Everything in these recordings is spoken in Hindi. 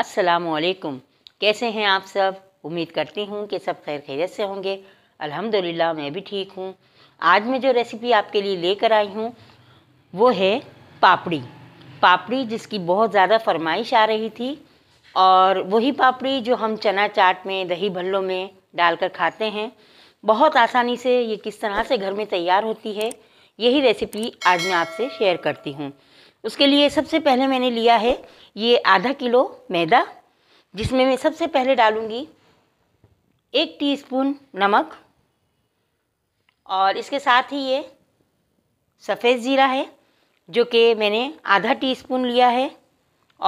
अस्सलाम वालेकुम कैसे हैं आप सब उम्मीद करती हूँ कि सब खैर खैरत से होंगे अल्हम्दुलिल्लाह मैं भी ठीक हूँ आज मैं जो रेसिपी आपके लिए लेकर आई हूँ वो है पापड़ी पापड़ी जिसकी बहुत ज़्यादा फरमाइश आ रही थी और वही पापड़ी जो हम चना चाट में दही भल्लों में डालकर खाते हैं बहुत आसानी से ये किस तरह से घर में तैयार होती है यही रेसिपी आज मैं आपसे शेयर करती हूँ उसके लिए सबसे पहले मैंने लिया है ये आधा किलो मैदा जिसमें मैं सबसे पहले डालूँगी एक टीस्पून नमक और इसके साथ ही ये सफ़ेद ज़ीरा है जो कि मैंने आधा टीस्पून लिया है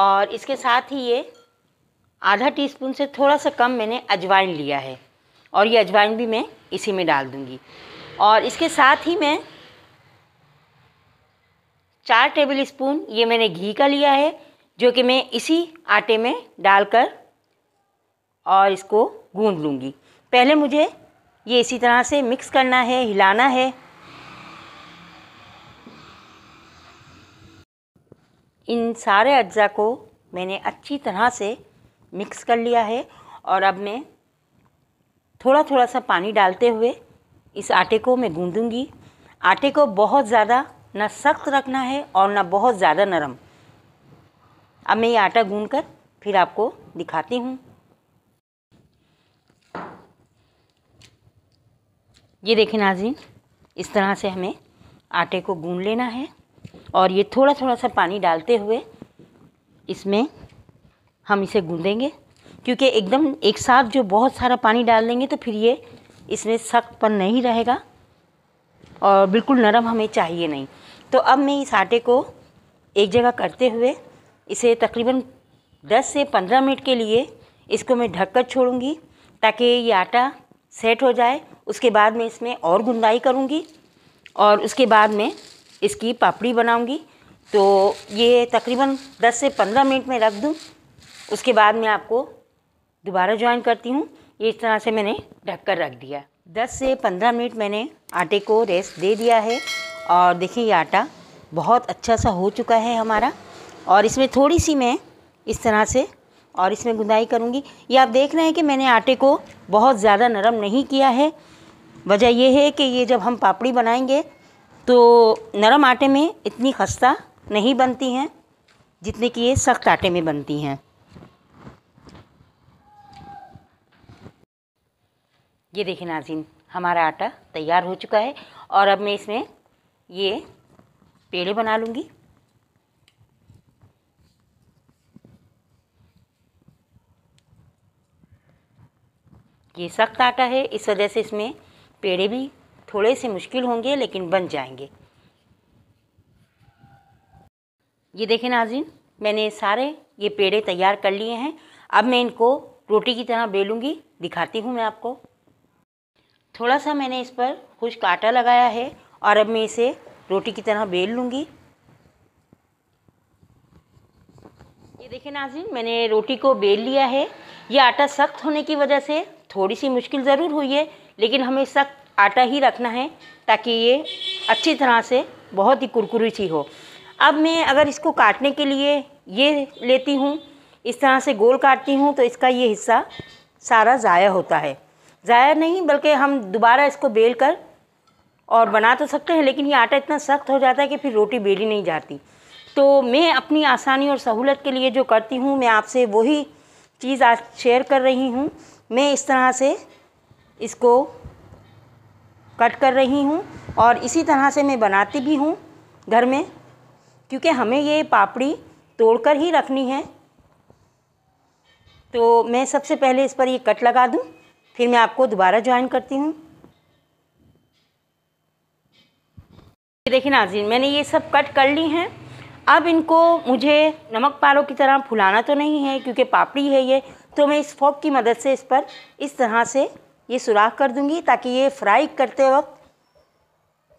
और इसके साथ ही ये आधा टीस्पून से थोड़ा सा कम मैंने अजवाइन लिया है और ये अजवाइन भी मैं इसी में डाल दूँगी और इसके साथ ही मैं चार टेबल स्पून ये मैंने घी का लिया है जो कि मैं इसी आटे में डालकर और इसको गूंद लूँगी पहले मुझे ये इसी तरह से मिक्स करना है हिलाना है इन सारे अज्जा को मैंने अच्छी तरह से मिक्स कर लिया है और अब मैं थोड़ा थोड़ा सा पानी डालते हुए इस आटे को मैं गूँधूँगी आटे को बहुत ज़्यादा ना सख्त रखना है और ना बहुत ज़्यादा नरम अब मैं ये आटा गूँध कर फिर आपको दिखाती हूँ ये देखें नाजिन इस तरह से हमें आटे को गूँध लेना है और ये थोड़ा थोड़ा सा पानी डालते हुए इसमें हम इसे गूँधेंगे क्योंकि एकदम एक साथ जो बहुत सारा पानी डाल देंगे तो फिर ये इसमें सख्त पर नहीं रहेगा और बिल्कुल नरम हमें चाहिए नहीं तो अब मैं इस आटे को एक जगह करते हुए इसे तकरीबन 10 से 15 मिनट के लिए इसको मैं ढककर छोड़ूंगी ताकि ये आटा सेट हो जाए उसके बाद मैं इसमें और गुंदाई करूँगी और उसके बाद मैं इसकी पापड़ी बनाऊँगी तो ये तकरीबन 10 से 15 मिनट में रख दूँ उसके बाद मैं आपको दोबारा ज्वाइन करती हूँ ये इस तरह से मैंने ढक कर रख दिया 10 से 15 मिनट मैंने आटे को रेस्ट दे दिया है और देखिए ये आटा बहुत अच्छा सा हो चुका है हमारा और इसमें थोड़ी सी मैं इस तरह से और इसमें गुंदाई करूँगी ये आप देख रहे हैं कि मैंने आटे को बहुत ज़्यादा नरम नहीं किया है वजह यह है कि ये जब हम पापड़ी बनाएंगे तो नरम आटे में इतनी खस्ता नहीं बनती हैं जितने कि ये सख्त आटे में बनती हैं ये देखिए नाजिन हमारा आटा तैयार हो चुका है और अब मैं इसमें ये पेड़े बना लूँगी ये सख्त आटा है इस वजह से इसमें पेड़े भी थोड़े से मुश्किल होंगे लेकिन बन जाएंगे ये देखें नाजिन मैंने सारे ये पेड़े तैयार कर लिए हैं अब मैं इनको रोटी की तरह बेलूँगी दिखाती हूँ मैं आपको थोड़ा सा मैंने इस पर खुश्क आटा लगाया है और अब मैं इसे रोटी की तरह बेल लूँगी ये देखिए नाजिन मैंने रोटी को बेल लिया है ये आटा सख्त होने की वजह से थोड़ी सी मुश्किल ज़रूर हुई है लेकिन हमें सख्त आटा ही रखना है ताकि ये अच्छी तरह से बहुत ही कुरकुरी सी हो अब मैं अगर इसको काटने के लिए ये लेती हूँ इस तरह से गोल काटती हूँ तो इसका ये हिस्सा सारा ज़ाया होता है ज़ाया नहीं बल्कि हम दोबारा इसको बेल कर और बना तो सकते हैं लेकिन ये आटा इतना सख्त हो जाता है कि फिर रोटी बेली नहीं जाती तो मैं अपनी आसानी और सहूलत के लिए जो करती हूँ मैं आपसे वही चीज़ आज शेयर कर रही हूँ मैं इस तरह से इसको कट कर रही हूँ और इसी तरह से मैं बनाती भी हूँ घर में क्योंकि हमें ये पापड़ी तोड़कर ही रखनी है तो मैं सबसे पहले इस पर ये कट लगा दूँ फिर मैं आपको दोबारा ज्वाइन करती हूँ देखिए नाजीन मैंने ये सब कट कर ली हैं अब इनको मुझे नमक पारों की तरह फुलाना तो नहीं है क्योंकि पापड़ी है ये तो मैं इस फोक की मदद से इस पर इस तरह से ये सुराख कर दूंगी ताकि ये फ्राई करते वक्त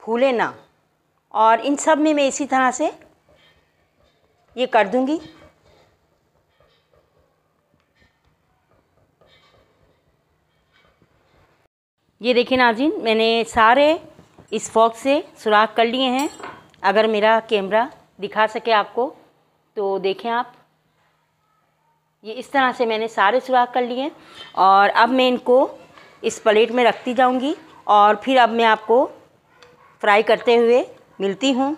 फूले ना और इन सब में मैं इसी तरह से ये कर दूंगी ये देखिए नाजिन मैंने सारे इस फॉक से सुराख कर लिए हैं अगर मेरा कैमरा दिखा सके आपको तो देखें आप ये इस तरह से मैंने सारे सुराख कर लिए और अब मैं इनको इस प्लेट में रखती जाऊंगी और फिर अब मैं आपको फ्राई करते हुए मिलती हूँ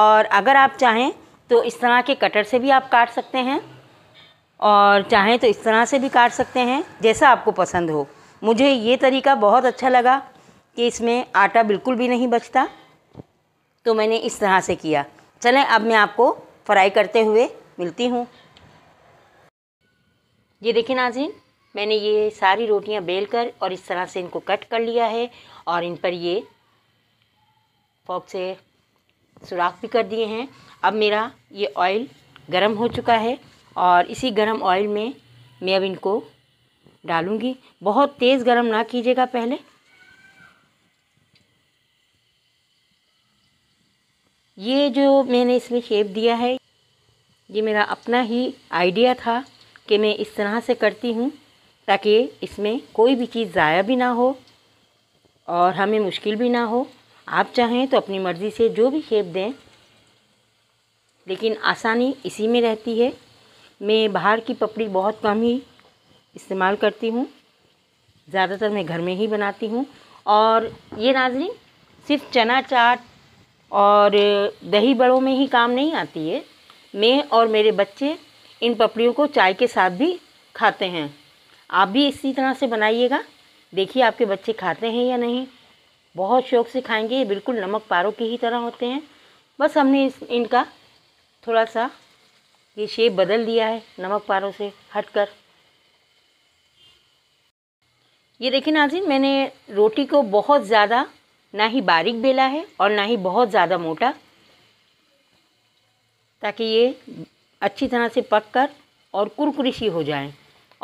और अगर आप चाहें तो इस तरह के कटर से भी आप काट सकते हैं और चाहें तो इस तरह से भी काट सकते हैं जैसा आपको पसंद हो मुझे ये तरीका बहुत अच्छा लगा कि इसमें आटा बिल्कुल भी नहीं बचता तो मैंने इस तरह से किया चलें अब मैं आपको फ्राई करते हुए मिलती हूँ ये देखिए नाजिन मैंने ये सारी रोटियाँ बेल कर और इस तरह से इनको कट कर लिया है और इन पर ये फॉक से सुराख भी कर दिए हैं अब मेरा ये ऑयल गर्म हो चुका है और इसी गर्म ऑयल में मैं अब इनको डालूँगी बहुत तेज़ गर्म ना कीजिएगा पहले ये जो मैंने इसमें शेप दिया है ये मेरा अपना ही आइडिया था कि मैं इस तरह से करती हूँ ताकि इसमें कोई भी चीज़ ज़ाया भी ना हो और हमें मुश्किल भी ना हो आप चाहें तो अपनी मर्ज़ी से जो भी शेप दें लेकिन आसानी इसी में रहती है मैं बाहर की पपड़ी बहुत कम ही इस्तेमाल करती हूँ ज़्यादातर मैं घर में ही बनाती हूँ और ये नाजरी सिर्फ चना चाट और दही बड़ों में ही काम नहीं आती है मैं और मेरे बच्चे इन पपड़ियों को चाय के साथ भी खाते हैं आप भी इसी तरह से बनाइएगा देखिए आपके बच्चे खाते हैं या नहीं बहुत शौक से खाएंगे ये बिल्कुल नमक पारों की ही तरह होते हैं बस हमने इस इनका थोड़ा सा ये शेप बदल दिया है नमक पारों से हटकर ये देखिए नाजिन मैंने रोटी को बहुत ज़्यादा ना ही बारीक बेला है और ना ही बहुत ज़्यादा मोटा ताकि ये अच्छी तरह से पक कर और कुरकुरी सी हो जाए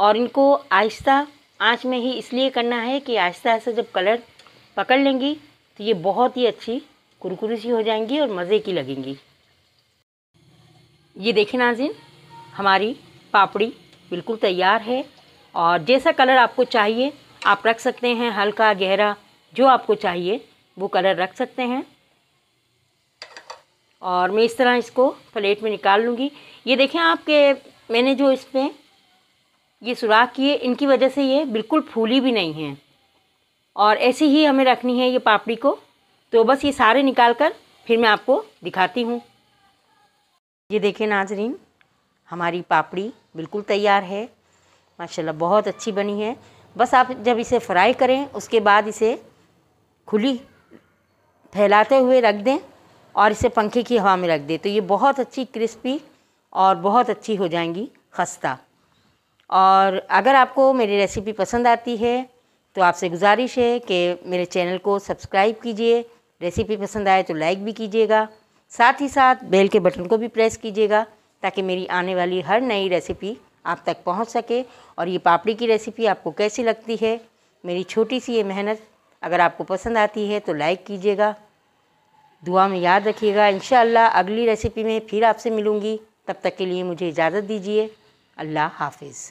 और इनको आहिस्ता आँच में ही इसलिए करना है कि आहिस्ता आहिस्ता जब कलर पकड़ लेंगी तो ये बहुत ही अच्छी कुरकुरी सी हो जाएंगी और मज़े की लगेंगी ये देखें नाजिन हमारी पापड़ी बिल्कुल तैयार है और जैसा कलर आपको चाहिए आप रख सकते हैं हल्का गहरा जो आपको चाहिए वो कलर रख सकते हैं और मैं इस तरह इसको प्लेट में निकाल लूँगी ये देखें आपके मैंने जो इसमें ये सुराख किए इनकी वजह से ये बिल्कुल फूली भी नहीं है और ऐसी ही हमें रखनी है ये पापड़ी को तो बस ये सारे निकाल कर फिर मैं आपको दिखाती हूँ ये देखें नाजरीन हमारी पापड़ी बिल्कुल तैयार है माशाल्लाह बहुत अच्छी बनी है बस आप जब इसे फ्राई करें उसके बाद इसे खुली फैलाते हुए रख दें और इसे पंखे की हवा में रख दें तो ये बहुत अच्छी क्रिस्पी और बहुत अच्छी हो जाएंगी खस्ता और अगर आपको मेरी रेसिपी पसंद आती है तो आपसे गुजारिश है कि मेरे चैनल को सब्सक्राइब कीजिए रेसिपी पसंद आए तो लाइक भी कीजिएगा साथ ही साथ बेल के बटन को भी प्रेस कीजिएगा ताकि मेरी आने वाली हर नई रेसिपी आप तक पहुंच सके और ये पापड़ी की रेसिपी आपको कैसी लगती है मेरी छोटी सी ये मेहनत अगर आपको पसंद आती है तो लाइक कीजिएगा दुआ में याद रखिएगा इन अगली रेसिपी में फिर आपसे मिलूँगी तब तक के लिए मुझे इजाज़त दीजिए अल्लाह हाफिज़